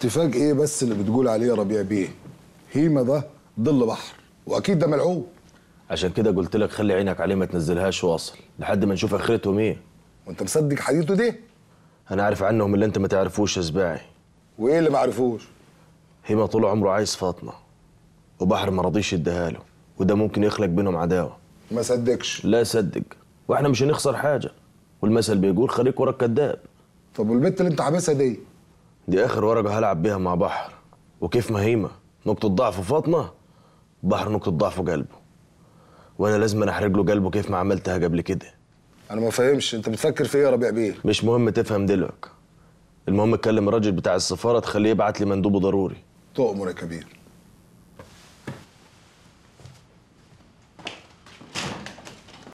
اتفاق ايه بس اللي بتقول عليه ربيع بيه هيما ده ظل بحر واكيد ده ملعوب عشان كده قلت لك خلي عينك عليه ما تنزلهاش واصل لحد ما نشوف اخرتهم ايه وانت مصدق حديثه دي انا عارف عنهم اللي انت ما تعرفوش يا سباعي وايه اللي ما عرفوش هيما طول عمره عايز فاطمه وبحر ما رضيش يديها له وده ممكن يخلق بينهم عداوه ما صدقش لا صدق واحنا مش هنخسر حاجه والمثل بيقول خليك وراك كذاب طب والبنت اللي انت حابسها دي دي اخر ورقه هلعب بيها مع بحر وكيف ما هيما نقطه ضعف فاطمه بحر نقطه ضعف قلبه وانا لازم احرج له قلبه كيف ما عملتها قبل كده انا ما فاهمش انت بتفكر في ايه يا ربيع بيه مش مهم تفهم دلوقتي المهم اتكلم الراجل بتاع السفاره تخليه يبعت لي مندوبه ضروري تؤمر يا كبير